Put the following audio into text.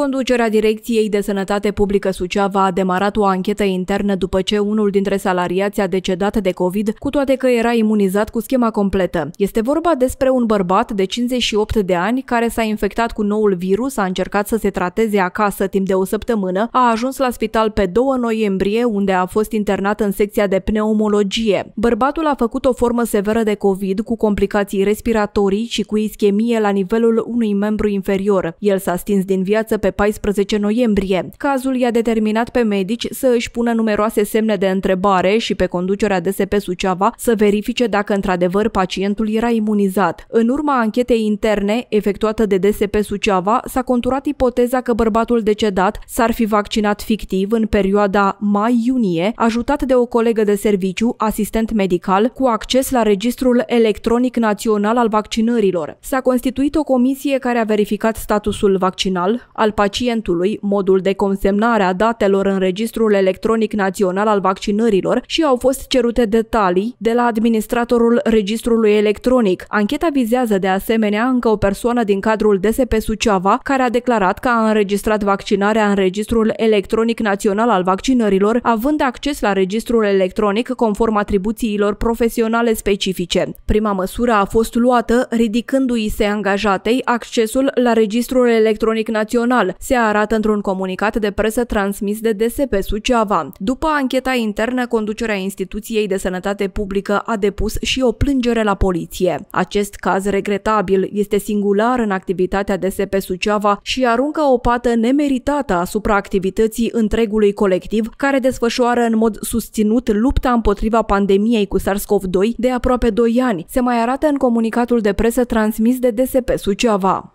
Conducerea Direcției de Sănătate Publică Suceava a demarat o anchetă internă după ce unul dintre salariați a decedat de COVID, cu toate că era imunizat cu schema completă. Este vorba despre un bărbat de 58 de ani care s-a infectat cu noul virus, a încercat să se trateze acasă timp de o săptămână, a ajuns la spital pe 2 noiembrie, unde a fost internat în secția de pneumologie. Bărbatul a făcut o formă severă de COVID cu complicații respiratorii și cu ischemie la nivelul unui membru inferior. El s-a stins din viață pe pe 14 noiembrie. Cazul i-a determinat pe medici să își pună numeroase semne de întrebare și pe conducerea DSP Suceava să verifice dacă într-adevăr pacientul era imunizat. În urma anchetei interne efectuată de DSP Suceava, s-a conturat ipoteza că bărbatul decedat s-ar fi vaccinat fictiv în perioada mai-iunie, ajutat de o colegă de serviciu, asistent medical, cu acces la registrul electronic național al vaccinărilor. S-a constituit o comisie care a verificat statusul vaccinal al pacientului, modul de consemnare a datelor în Registrul Electronic Național al Vaccinărilor și au fost cerute detalii de la administratorul Registrului Electronic. Ancheta vizează de asemenea încă o persoană din cadrul DSP Suceava care a declarat că a înregistrat vaccinarea în Registrul Electronic Național al Vaccinărilor, având acces la registrul electronic conform atribuțiilor profesionale specifice. Prima măsură a fost luată ridicându-i se angajatei accesul la Registrul Electronic Național penal, se arată într-un comunicat de presă transmis de DSP Suceava. După ancheta internă, conducerea instituției de sănătate publică a depus și o plângere la poliție. Acest caz regretabil este singular în activitatea DSP Suceava și aruncă o pată nemeritată asupra activității întregului colectiv care desfășoară în mod susținut lupta împotriva pandemiei cu SARS-CoV-2 de aproape 2 ani, se mai arată în comunicatul de presă transmis de DSP Suceava.